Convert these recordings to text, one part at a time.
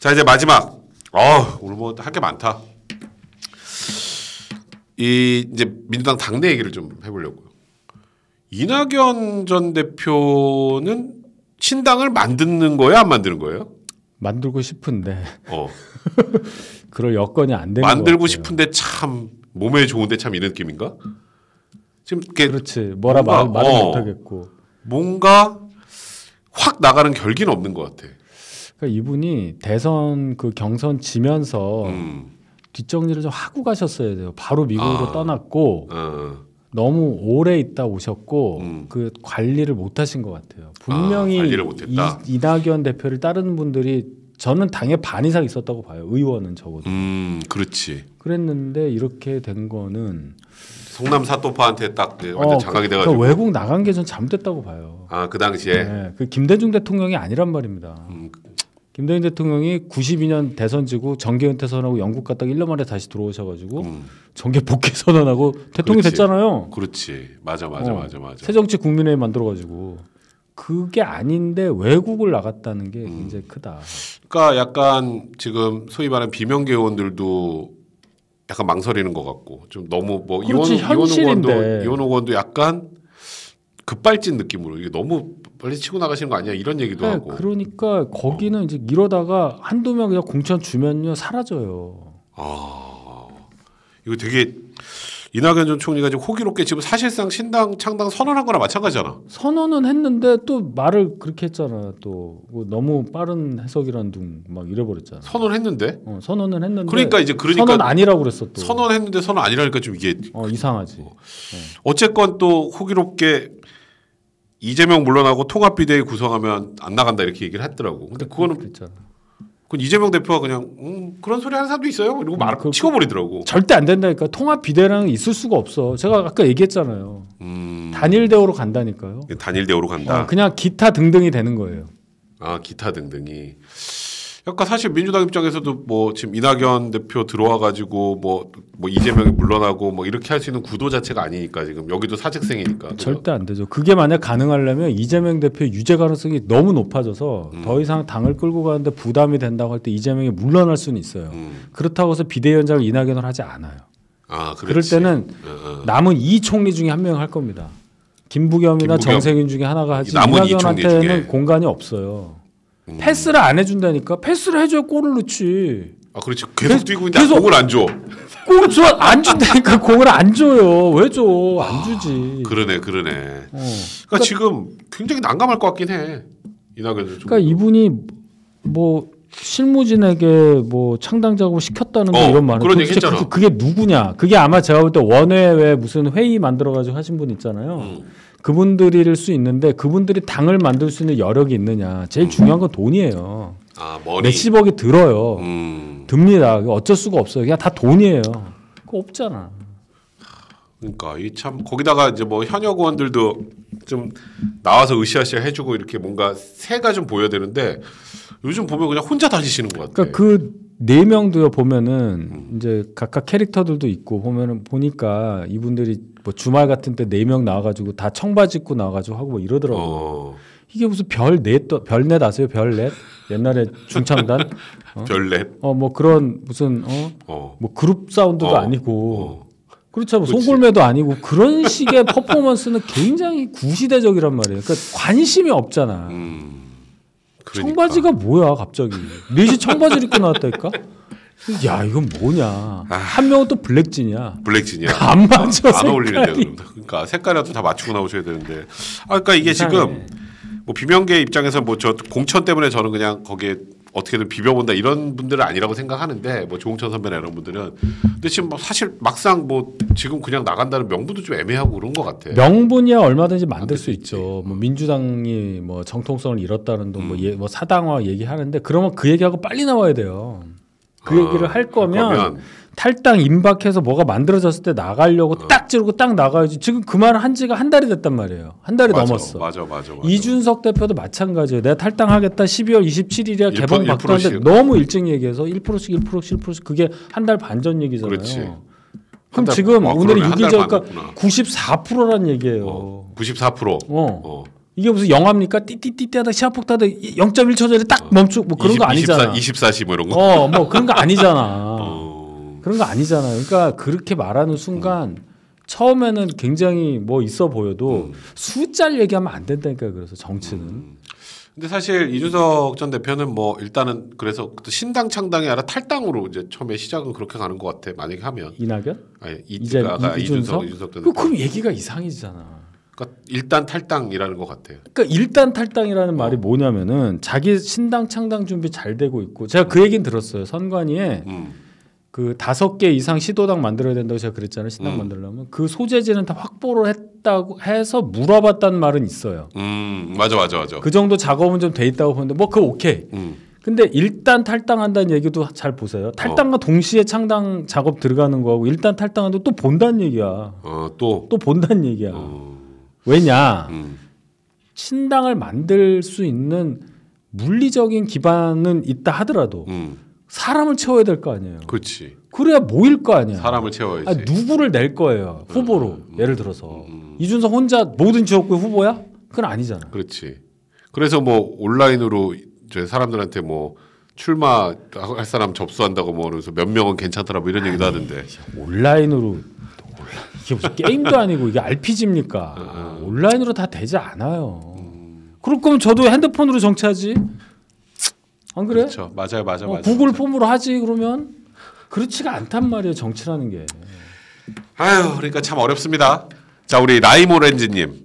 자 이제 마지막. 아 오늘 뭐할게 많다. 이 이제 민주당 당내 얘기를 좀 해보려고요. 이낙연 전 대표는 신당을 만드는 거예요, 안 만드는 거예요? 만들고 싶은데. 어. 그럴 여건이 안 되는 만들고 싶은데 참 몸에 좋은데 참 이런 느낌인가? 지금 그렇지 뭐라 말, 말을 어. 못하겠고 뭔가 확 나가는 결기는 없는 것 같아. 그러니까 이분이 대선 그 경선 지면서 음. 뒷정리를 좀 하고 가셨어야 돼요. 바로 미국으로 아. 떠났고 아. 너무 오래 있다 오셨고 음. 그 관리를 못 하신 것 같아요. 분명히 아, 이, 이낙연 대표를 따르는 분들이 저는 당의 반 이상 있었다고 봐요. 의원은 적어도. 음, 그렇지. 그랬는데 이렇게 된 거는 성남 사또파한테 딱 어, 완전 어, 장악이 그러니까 돼가지고 그 외국 나간 게전 잠됐다고 봐요. 아, 그 당시에. 네, 그 김대중 대통령이 아니란 말입니다. 음. 김대중 대통령이 92년 대선 지고 정계 은퇴 선하고 영국 갔다가 1년 만에 다시 들어오셔가지고 음. 정계 복귀 선언하고 대통령이 그렇지. 됐잖아요. 그렇지, 맞아, 맞아, 어, 맞아, 맞아. 새정치 국민회 만들어가지고. 그게 아닌데 외국을 나갔다는 게 음. 굉장히 크다. 그러니까 약간 지금 소위 말하는 비명계 원들도 약간 망설이는 것 같고 좀 너무 뭐 이원 호 이원 의원도 의원도 약간 급발진 느낌으로 이게 너무 빨리 치고 나가시는 거 아니야 이런 얘기도 네, 하고 그러니까 거기는 어. 이제 이러다가 한두 명 그냥 공천 주면요 사라져요. 아 이거 되게 이낙연 전 총리가 지금 호기롭게 지금 사실상 신당 창당 선언한 거나 마찬가지잖아. 선언은 했는데 또 말을 그렇게 했잖아. 또 뭐 너무 빠른 해석이란 둥 막 잃어버렸잖아. 선언했는데? 어, 선언은 했는데. 그러니까 이제 그러니까 선언 아니라고 그랬어 또. 선언했는데 선언 아니라니까 좀 이게 어, 이상하지. 어. 네. 어쨌건 또 호기롭게 이재명 물러나고 통합비대위 구성하면 안 나간다 이렇게 얘기를 했더라고. 근데 그, 그거는 그렇잖아. 그 이재명 대표가 그냥 음, 그런 소리 하는 사람도 있어요. 이러고 말 음, 그, 치고버리더라고. 절대 안 된다니까. 통합 비대랑 있을 수가 없어. 제가 아까 얘기했잖아요. 음... 단일 대우로 간다니까요. 단일 대우로 간다. 어, 그냥 기타 등등이 되는 거예요. 아 기타 등등이. 약까 그러니까 사실 민주당 입장에서도 뭐 지금 이낙연 대표 들어와 가지고 뭐, 뭐 이재명이 물러나고 뭐 이렇게 할 수 있는 구도 자체가 아니니까 지금 여기도 사직생이니까 절대 안 되죠. 그게 만약 가능하려면 이재명 대표의 유죄 가능성이 너무 높아져서 음. 더 이상 당을 끌고 가는데 부담이 된다고 할 때 이재명이 물러날 수는 있어요. 음. 그렇다고 해서 비대위원장을 이낙연을 하지 않아요. 아, 그럴 때는 어, 어. 남은 이 총리 중에 한 명 할 겁니다. 김부겸이나 김부겸. 정세균 중에 하나가 하지 이낙연한테는 공간이 없어요. 음. 패스를 안 해준다니까 패스를 해줘야 골을 넣지. 아 그렇지 계속 패스, 뛰고 있는데 공을 안 줘. 공을 줘안 준다니까 공을 안 줘요. 왜 줘? 안 아, 주지. 아, 그러네 그러네. 어. 그러니까, 그러니까, 지금 굉장히 난감할 것 같긴 해. 이낙연 좀. 그러니까 이분이 뭐 실무진에게 뭐 창당자고 시켰다는 어, 이런 말은 그런 얘기 잖아 그게, 그게, 누구냐? 그게 아마 제가 볼 때 원외 왜 무슨 회의 만들어 가지고 하신 분 있잖아요. 음. 그분들일 수 있는데 그분들이 당을 만들 수 있는 여력이 있느냐. 제일 중요한 건 돈이에요. 아, 머니. 몇십억이 들어요. 음. 듭니다. 어쩔 수가 없어요. 그냥 다 돈이에요. 그거 없잖아. 그러니까 이 참 거기다가 이제 뭐 현역 의원들도 좀 나와서 으쌰으쌰 해주고 이렇게 뭔가 새가 좀 보여야 되는데 요즘 보면 그냥 혼자 다니시는 것 같아요. 그러니까 그네 명도요 보면은 음. 이제 각각 캐릭터들도 있고 보면은 보니까 이분들이 뭐 주말 같은 때 네 명 나와가지고 다 청바지 입고 나와가지고 하고 뭐 이러더라고. 어. 이게 무슨 별 넷별넷 아세요? 별넷 옛날에 중창단 어? 별넷. 어, 어뭐 그런 무슨 어뭐 어. 그룹 사운드도 어. 아니고. 그렇죠. 뭐 송골매도 아니고 그런 식의 퍼포먼스는 굉장히 구시대적이란 말이에요. 그러니까 관심이 없잖아. 음. 그러니까. 청바지가 뭐야 갑자기 넷이 청바지를 입고 나왔다니까. 야 이건 뭐냐 아, 한 명은 또 블랙진이야 블랙진이야 안 맞아 안, 어울리는데 그러니까 색깔이라도 다 맞추고 나오셔야 되는데 아 그러니까 이게 이상해. 지금 뭐 비명계 입장에서 뭐 저 공천 때문에 저는 그냥 거기에 어떻게든 비벼본다 이런 분들은 아니라고 생각하는데 뭐 조홍천 선배나 이런 분들은 근데 지금 뭐 사실 막상 뭐 지금 그냥 나간다는 명분도 좀 애매하고 그런 것 같아. 명분이야 얼마든지 만들 수 있죠. 뭐 민주당이 뭐 정통성을 잃었다는 동뭐 음. 예, 뭐 사당화 얘기하는데 그러면 그 얘기하고 빨리 나와야 돼요. 그 아, 얘기를 할 거면 탈당 임박해서 뭐가 만들어졌을 때 나가려고 어. 딱 찌르고 딱 나가야지. 지금 그 말 한 지가 한 달이 됐단 말이에요. 한 달이 맞아, 넘었어. 맞아, 맞아, 맞아. 이준석 대표도 마찬가지예요. 내가 탈당하겠다. 12월 27일이야 개방 박도한데 너무 일찍 얘기해서 1%씩 1%씩 1%씩 그게 한 달 반 전 얘기잖아요. 그렇지. 그럼 달, 지금 와, 오늘이 6일 전이니까 94%란 얘기예요. 어, 94%. 어. 어. 이게 무슨 영화입니까? 띠띠띠띠 하다 시합폭 타다 0.1초 전에 딱 어. 멈추고 뭐 그런 20, 거 아니잖아. 24, 시뭐 이런 거. 어, 뭐 그런 거 아니잖아. 어. 그런 거 아니잖아요. 그러니까 그렇게 말하는 순간 음. 처음에는 굉장히 뭐 있어 보여도 음. 숫자를 얘기하면 안 된다니까 그래서 정치는. 음. 근데 사실 이준석 전 대표는 뭐 일단은 그래서 그 신당 창당이 아니라 탈당으로 이제 처음에 시작은 그렇게 가는 것 같아. 만약에 하면 이낙연? 아니 그러니까 이준석 이준석 이준석 전 그, 대표. 그럼 얘기가 이상해지잖아. 그러니까 일단 탈당이라는 것 같아요. 그러니까 일단 탈당이라는 말이 어. 뭐냐면은 자기 신당 창당 준비 잘 되고 있고 제가 그 얘기는 들었어요. 선관위에 음. 그 다섯 개 이상 시도당 만들어야 된다고 제가 그랬잖아요. 신당 음. 만들려면 그 소재지는 다 확보를 했다고 해서 물어봤다는 말은 있어요. 음 맞아 맞아 맞아. 그 정도 작업은 좀 돼 있다고 보는데 뭐 그 오케이. 음. 근데 일단 탈당한다는 얘기도 잘 보세요. 탈당과 어. 동시에 창당 작업 들어가는 거하고 일단 탈당한다 또 본다는 얘기야. 어또또 본다는 얘기야. 어. 왜냐 음. 신당을 만들 수 있는 물리적인 기반은 있다 하더라도. 음. 사람을 채워야 될 거 아니에요. 그렇지. 그래야 모일 거 아니야. 사람을 채워야지. 아니, 누구를 낼 거예요. 음, 후보로 음, 음, 예를 들어서 음, 음, 이준석 혼자 모든 지역구의 후보야? 그건 아니잖아. 그렇지. 그래서 뭐 온라인으로 이 사람들한테 뭐 출마 할 사람 접수한다고 뭐 그래서 몇 명은 괜찮더라 뭐 이런 얘기도 하던데. 온라인으로 이게 무슨 게임도 아니고 이게 RPG입니까? 음, 온라인으로 다 되지 않아요. 그럴 거면 저도 핸드폰으로 정치하지. 안 아, 그래? 그렇죠. 맞아요, 맞아요, 뭐 맞아요. 어, 구글 맞아요. 폼으로 하지 그러면 그렇지가 않단 말이에요, 정치라는 게. 아유, 그러니까 참 어렵습니다. 자, 우리 라이모렌즈님.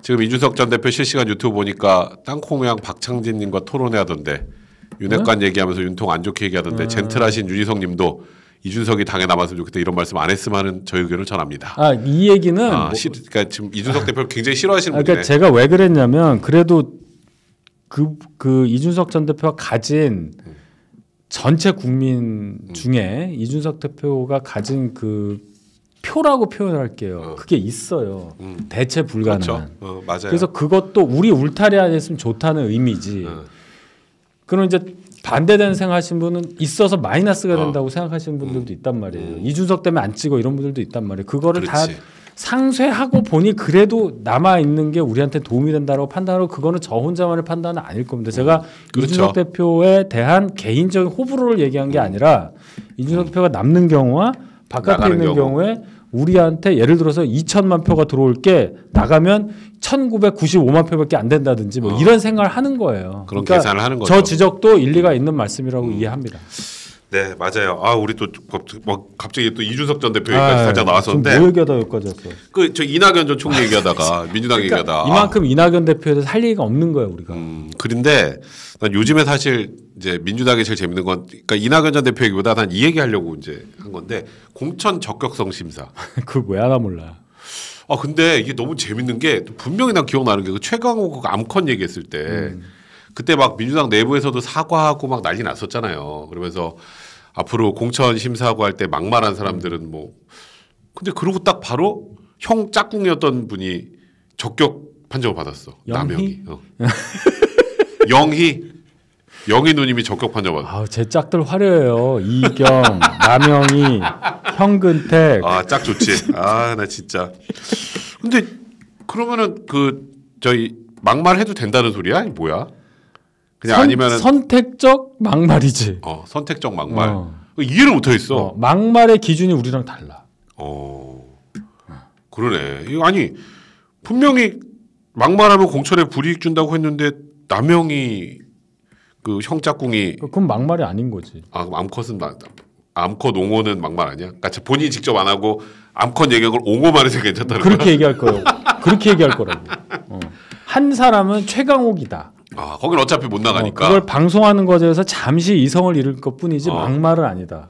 지금 이준석 전 대표 실시간 유튜브 보니까 땅콩양 박창진님과 토론회 하던데 윤핵관 네? 얘기하면서 윤통 안 좋게 얘기하던데 네. 젠틀하신 윤희성님도 이준석이 당에 남았으면 좋겠다 이런 말씀 안 했으면 하는 저 의견을 전합니다. 아이 얘기는 아, 뭐... 시, 그러니까 지금 이준석 대표 굉장히 싫어하시는 아, 그러니까 분이네. 그러니까 제가 왜 그랬냐면 그래도 그, 그 이준석 전 대표가 가진 네. 전체 국민 음. 중에 이준석 대표가 가진 그 표라고 표현할게요. 어. 그게 있어요. 음. 대체 불가능한. 그렇죠. 어, 맞아요. 그래서 그것도 우리 울타리 안에 있으면 좋다는 의미지. 어. 그럼 이제 반대되는 생각하신 분은 있어서 마이너스가 어. 된다고 생각하시는 분들도 음. 있단 말이에요. 음. 이준석 때문에 안 찍어 이런 분들도 있단 말이에요. 그거를 그렇지. 다 상쇄하고 보니 그래도 남아 있는 게 우리한테 도움이 된다고 판단하고 그거는 저 혼자만의 판단은 아닐 겁니다. 제가 음. 그렇죠. 이준석 대표에 대한 개인적인 호불호를 얘기한 게 음. 아니라 이준석 음. 대표가 남는 경우와 바깥에 있는 경우. 경우에 우리한테 예를 들어서 2천만 표가 들어올 게 나가면 1,995만 표밖에 안 된다든지 뭐 어. 이런 생각을 하는 거예요. 그런 그러니까 계산을 하는 거죠. 저 지적도 일리가 있는 말씀이라고 음. 이해합니다. 네 맞아요. 아 우리 또 뭐, 뭐 갑자기 또 이준석 전 대표 얘기까지 아, 살짝 나왔었는데 네. 뭐 얘기하다 여기까지 왔어. 그저 이낙연 전 총리 얘기하다가 그러니까 민주당 그러니까 얘기하다 아. 이만큼 아. 이낙연 대표에서 할 얘기가 없는 거예요 우리가. 음, 그런데 난 요즘에 사실 이제 민주당이 제일 재밌는 건 그러니까 이낙연 전 대표 얘기보다 난 이 얘기하려고 이제 한 건데 공천 적격성 심사. 그거왜 하나 몰라. 아 근데 이게 너무 재밌는 게 분명히 난 기억나는 게 그 최강호 그 암컷 얘기했을 때. 음. 그때 막 민주당 내부에서도 사과하고 막 난리 났었잖아요. 그러면서 앞으로 공천 심사하고 할 때 막말한 사람들은 뭐 근데 그러고 딱 바로 형 짝꿍이었던 분이 적격 판정을 받았어. 영희? 남영희. 어. 영희. 영희 누님이 적격 판정받았어. 아, 제 짝들 화려해요. 이경, 남영희, 형근택. 아, 짝 좋지. 아, 나 진짜. 근데 그러면은 그 저희 막말 해도 된다는 소리야? 뭐야? 그냥 아니면 선택적 막말이지. 어, 선택적 막말. 어. 그 이해를 못하겠어. 어, 막말의 기준이 우리랑 달라. 어, 그러네. 이거 아니 분명히 막말하면 공천에 불이익 준다고 했는데 남영이 그 형짝꿍이 그건 막말이 아닌 거지. 아 암컷은 막 암컷 옹호는 막말 아니야? 그러니까 본인이 직접 안 하고 암컷 얘기한 옹호만 해서 괜찮다는 그렇게 얘기할 거예요. 그렇게 얘기할 거라고. 어. 한 사람은 최강욱이다. 아, 거긴 어차피 못 나가니까. 어, 그걸 방송하는 과에서 잠시 이성을 잃을 것뿐이지 어. 막말은 아니다.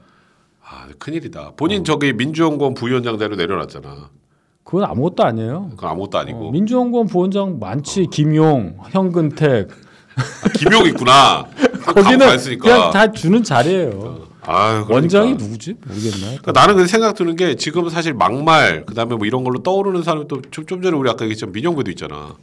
아, 큰일이다. 본인 어. 저기 민주연구원 부위원장대로 내려놨잖아. 그건 아무것도 아니에요. 그건 아무것도 아니고. 어, 민주연구원 부원장 많지. 어. 김용, 현근택. 아, 김용 있구나. 거기는 그냥 다 주는 자리예요. 어. 아유, 그러니까. 원장이 누구지 모르겠나. 그러니까 나는 그 생각 드는 게 지금 사실 막말 그다음에 뭐 이런 걸로 떠오르는 사람이 또좀 좀 전에 우리 아까 얘기했지 민영배도 있잖아.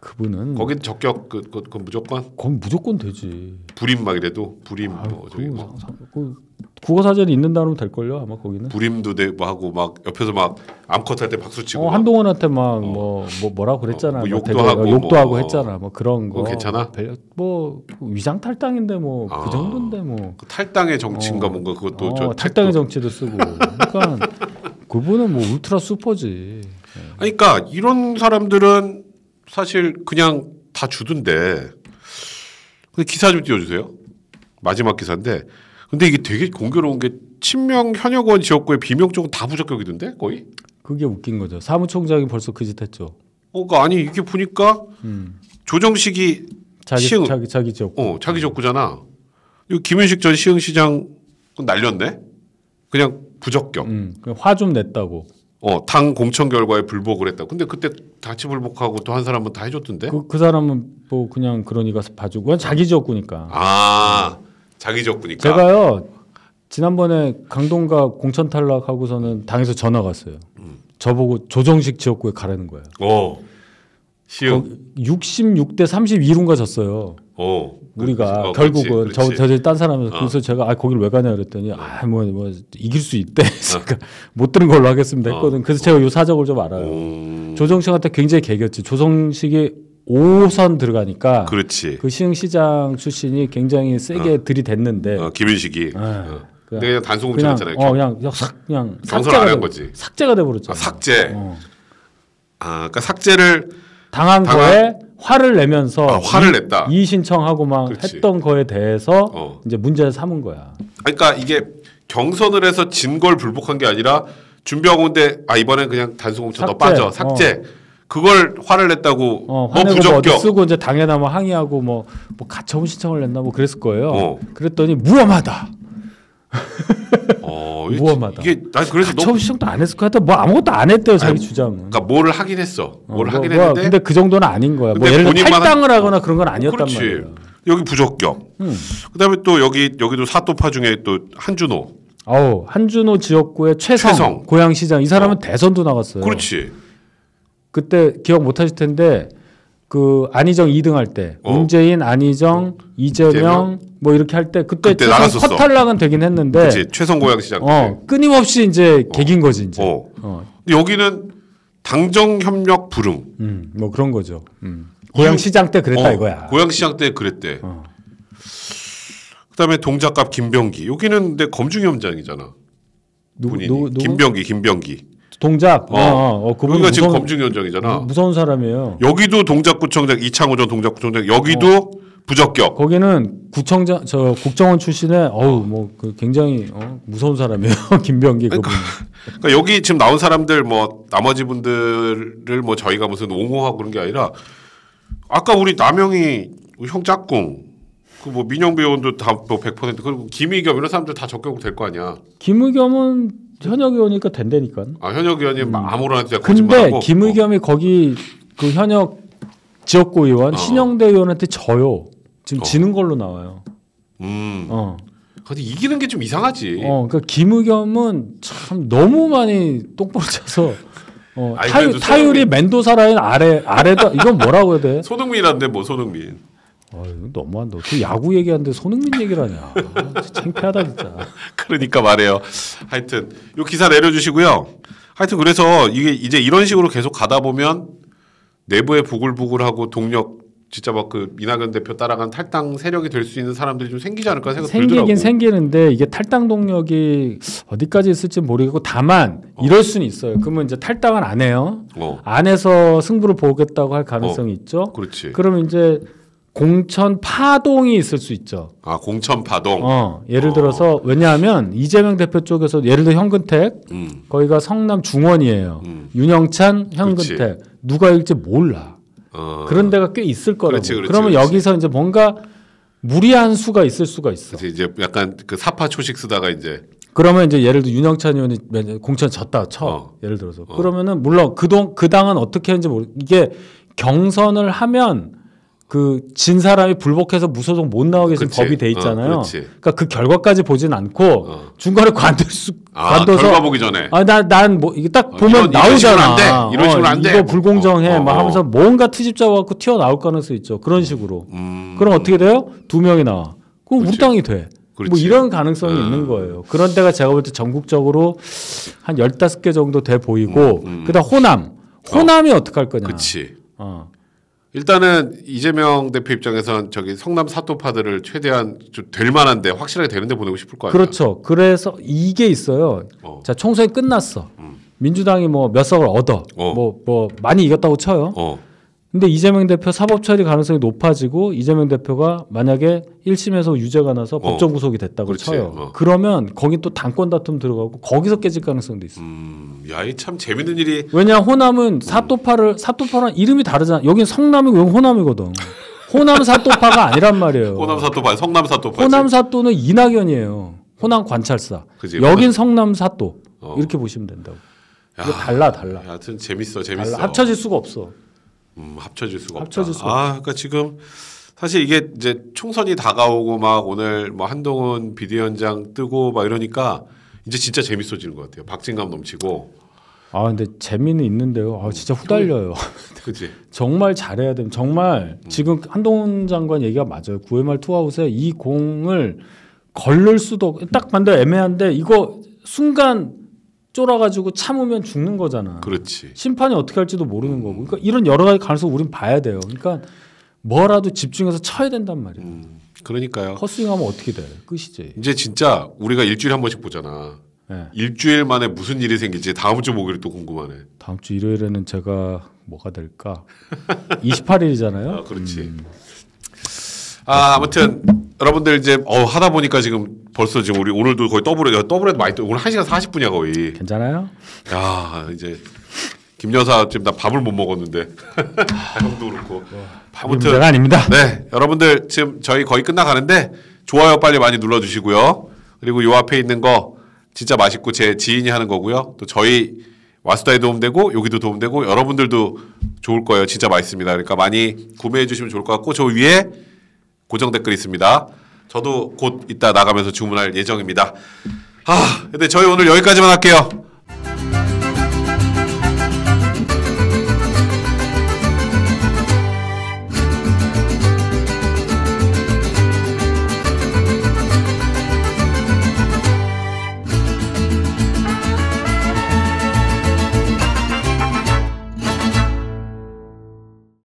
그분은 거긴 적격 그, 그, 그 무조건 그건 무조건 되지. 불임 막 이래도 불임 아, 뭐 저기 뭐 상, 상, 그 국어 사전이 있는 단어로 될 걸요 아마 거기는. 불임도 되고 뭐 하고 막 옆에서 막 암컷 할 때 박수 치고 어, 한동원한테 막 뭐뭐 어. 뭐, 뭐 뭐라 그랬잖아. 어, 뭐, 뭐 욕도 어, 하고 욕도 하고 했잖아. 뭐 그런 거. 괜찮아? 뭐 위장 탈당인데 뭐그 아, 정도인데 뭐. 그 탈당의 정치인가 어. 뭔가 그것도 어, 저 탈당의 정치도 쓰고. 그러니까 그분은 뭐 울트라 슈퍼지. 예. 그러니까 이런 사람들은 사실 그냥 다 주던데. 근데 기사 좀 띄워주세요. 마지막 기사인데. 근데 이게 되게 공교로운 게 친명 현역원 지역구에 비명 쪽은 다 부적격이던데 거의? 그게 웃긴 거죠. 사무총장이 벌써 그 짓했죠. 어, 그러니까 아니 이게 보니까 음. 조정식이 자기 시흥, 자기 자기 지역구. 어, 자기 지역구잖아. 이거 김윤식 전 시흥시장 날렸네. 그냥 부적격. 음, 화좀 냈다고. 어, 당 공천 결과에 불복을 했다. 근데 그때 같이 불복하고 또 한 사람은 다 해줬던데? 그, 그 사람은 뭐 그냥 그러니까 봐주고 자기 지역구니까. 아, 자기 지역구니까. 제가요 지난번에 강동가 공천 탈락하고서는 당에서 전화 갔어요. 음. 저보고 조정식 지역구에 가라는 거예요. 어, 66대 32룬가 졌어요. 오, 어, 우리가 어, 결국은 저, 저들 딴 사람에서 어. 그래서 제가 아 거길 왜 가냐 그랬더니 네. 아뭐뭐 뭐, 이길 수 있대 그러니까 어. 못 들은 걸로 하겠습니다 했거든 그래서 제가 요 사적을 좀 알아요 오. 조정식한테 굉장히 개겼지 조정식이 5선 들어가니까 그렇지 그 시흥시장 출신이 굉장히 세게 들이댔는데 김윤식이 아, 그냥, 그냥 단순 공천했잖아요. 어, 그냥, 그냥 삭 그냥 경선 안한 거지. 삭제가 돼 버렸죠. 아, 삭제. 어. 아, 그러니까 삭제를 당한, 당한 거에 화를 내면서 아, 화를 이, 냈다. 이 신청하고 막 그렇지. 했던 거에 대해서 어. 이제 문제를 삼은 거야. 그러니까 이게 경선을 해서 진 걸 불복한 게 아니라 준비하고 온데 아 이번엔 그냥 단수공천 너 빠져 어. 삭제. 어. 그걸 화를 냈다고 어, 너 뭐 부적격 뭐 쓰고 이제 당해나 뭐 항의하고 뭐, 뭐 가처분 신청을 냈나 뭐 그랬을 거예요. 어. 그랬더니 무혐하다. 무엄하다. 이게 나 그래서 너무 시정도 안 했을 것 같아. 뭐 아무것도 안 했대요 자기 아니, 주장. 그러니까 뭘 하긴 했어. 뭘 어, 뭐, 하긴 뭐, 했는데. 근데 그 정도는 아닌 거야. 뭐 예를 들어 탈당을 하거나 어, 그런 건 아니었단 말이야. 여기 부적격. 음. 그다음에 또 여기 여기도 사또파 중에 또 한준호. 아우 한준호 지역구의 최성, 최성. 고양시장 이 사람은 어. 대선도 나갔어요. 그렇지. 그때 기억 못 하실 텐데 그 안희정 2등 할때 어. 문재인, 안희정, 어. 이재명, 이재명, 뭐 이렇게 할 때 그때, 그때 나갔었어. 허탈락은 되긴 했는데 최선고양시장 어, 끊임없이 이제 어. 개긴 거지 이제. 어. 어. 여기는 당정 협력 부름. 음, 뭐 그런 거죠. 음. 음. 고향시장때 그랬다 어, 이거야. 고향시장때 그랬대. 어. 그다음에 동작갑 김병기 여기는 근데 검증현장이잖아 누구, 누구? 김병기 김병기 동작. 어, 어, 어, 어 그분이 여기가 그러니까 무서운, 지금 검증 현장이잖아. 무서운 사람이에요. 여기도 동작구청장 이창호 전 동작구청장 여기도 어. 부적격. 거기는 구청장 저 국정원 출신의 어우 뭐그 굉장히 어, 무서운 사람이에요 김병기 그분. 그러니까, 그러니까 여기 지금 나온 사람들 뭐 나머지 분들을 뭐 저희가 무슨 옹호하고 그런 게 아니라 아까 우리 남영이 형 짝꿍 그뭐 민영 배우도 다뭐 100% 그리고 김의겸 이런 사람들 다 적격 될 거 아니야. 김의겸은 현역 의원이니까 된다니까. 아 현역 의원이 음. 아무나 진짜 거짓말하고. 근데 김의겸이 어. 거기 그 현역 지역구 의원 어. 신영대 의원한테 져요. 지금 어. 지는 걸로 나와요. 음. 어. 근데 이기는 게 좀 이상하지. 어, 그러니까 김의겸은 참 너무 많이 똑바로 차서 어, 아니, 타유, 타율이 멘도사 라인 아래 아래다 이건 뭐라고 해야 돼? 소득민이데뭐 소득민. 아유, 너무한다. 어 야구 얘기하는데 손흥민 얘기를 하냐. 아, 창피하다, 진짜. 그러니까 말이에요. 하여튼, 요 기사 내려주시고요. 하여튼, 그래서 이게 이제 이런 식으로 계속 가다 보면 내부에 부글부글하고 동력, 진짜 막그 이낙연 대표 따라간 탈당 세력이 될 수 있는 사람들이 좀 생기지 않을까 생각 생기긴 들더라고. 생기는데 이게 탈당 동력이 어디까지 있을지 모르겠고 다만 어. 이럴 수는 있어요. 그러면 이제 탈당을 안 해요. 어. 안 해서 승부를 보겠다고 할 가능성이 어. 있죠. 그렇지. 그러면 이제 공천 파동이 있을 수 있죠. 아 공천 파동. 어 예를 어. 들어서 왜냐하면 이재명 대표 쪽에서 예를 들어 현근택 음. 거기가 성남 중원이에요. 음. 윤영찬 현근택 그렇 누가 일지 몰라. 어. 그런 데가 꽤 있을 거라고. 그렇지, 그렇지, 그러면 여기서 이제 뭔가 무리한 수가 있을 수가 있어. 그래서 이제 약간 그 사파 초식 쓰다가 이제 그러면 이제 예를 들어 윤영찬 의원이 공천 졌다 쳐 어. 예를 들어서 어. 그러면은 물론 그동그 당은 어떻게 했는지 모르 이게 경선을 하면 그진 사람이 불복해서 무소속 못 나오게 해서 법이 돼 어, 있잖아요. 어, 그러니까 그 결과까지 보진 않고 어. 중간에 관둘 수 아, 관둬서 결과 보기 전에 아난 난 뭐 이게 딱 어, 보면 이런, 나오잖아. 이런 어, 식으로 안 돼. 이거 불공정해 막 하면서 뭔가 트집 잡아갖고 튀어 나올 가능성이 있죠. 그런 식으로. 음. 그럼 어떻게 돼요? 두 명이 나와. 그럼 그렇지. 우리 땅이 돼. 뭐 그렇지. 뭐 이런 가능성이 음. 있는 거예요. 그런 데가 제가 볼 때 전국적으로 한1 5개 정도 돼 보이고, 음, 음. 그 다음 호남. 호남이 어. 떻게할 거냐. 그치. 어. 일단은 이재명 대표 입장에선 저기 성남 사토파들을 최대한 좀 될 만한데 확실하게 되는데 보내고 싶을 거아니요 그렇죠. 그래서 이게 있어요. 어. 자 총선이 끝났어. 음. 민주당이 뭐 몇 석을 얻어. 어. 뭐, 뭐 많이 이겼다고 쳐요. 어. 근데 이재명 대표 사법 처리 가능성이 높아지고 이재명 대표가 만약에 1심에서 유죄가 나서 어, 법정 구속이 됐다고 어, 쳐요. 어. 그러면 거기 또 당권 다툼 들어가고 거기서 깨질 가능성도 있어. 음, 야 이 참 재밌는 일이. 왜냐 호남은 음. 사또파를 사또파랑 이름이 다르잖아. 여긴 성남이고 여긴 호남이거든. 호남 사또파가 아니란 말이에요. 호남 사또파, 성남 사또파. 호남 사또는 이낙연이에요. 호남 관찰사. 그치, 여긴 호남. 성남 사또 어. 이렇게 보시면 된다고. 야, 달라 달라. 하여튼 재밌어 재밌어. 달라. 합쳐질 수가 없어. 음, 합쳐질 수가 합쳐질 없다. 수가 아, 그러니까 지금 사실 이게 이제 총선이 다가오고 막 오늘 뭐 한동훈 비대위원장 뜨고 막 이러니까 이제 진짜 재밌어지는 것 같아요. 박진감 넘치고. 아 근데 재미는 있는데요. 아 진짜 음. 후달려요. 그지. 정말 잘해야 되면 정말 음. 지금 한동훈 장관 얘기가 맞아요. 9회 말 투아웃에 이 공을 걸릴 수도 딱 반대 애매한데 이거 순간 쫄아가지고 참으면 죽는 거잖아. 그렇지. 심판이 어떻게 할지도 모르는 음. 거고. 그러니까 이런 여러 가지 가능성 우린 봐야 돼요. 그러니까 뭐라도 집중해서 쳐야 된단 말이야. 음. 그러니까요. 헛스윙하면 어떻게 돼? 끝이지. 이제 진짜 우리가 일주일한 번씩 보잖아. 네. 일주일 만에 무슨 일이 생길지 다음 주 목요일 또 궁금하네. 다음 주 일요일에는 제가 뭐가 될까? 28일이잖아요. 아, 그렇지. 음. 아, 아무튼 여러분들 이제 어, 하다 보니까 지금 벌써 지금 우리 오늘도 거의 더블에 더블에도 많이 오늘 1시간 40분이야 거의. 괜찮아요? 야, 이제 김 여사 지금 나 밥을 못 먹었는데 아, 형도 그렇고 아, 아무튼 문제가 아닙니다. 네 여러분들 지금 저희 거의 끝나가는데 좋아요 빨리 많이 눌러주시고요 그리고 요 앞에 있는 거 진짜 맛있고 제 지인이 하는 거고요 또 저희 와수다에 도움되고 여기도 도움되고 여러분들도 좋을 거예요 진짜 맛있습니다 그러니까 많이 구매해 주시면 좋을 것 같고 저 위에 고정 댓글 있습니다. 저도 곧 이따 나가면서 주문할 예정입니다. 아, 근데 저희 오늘 여기까지만 할게요.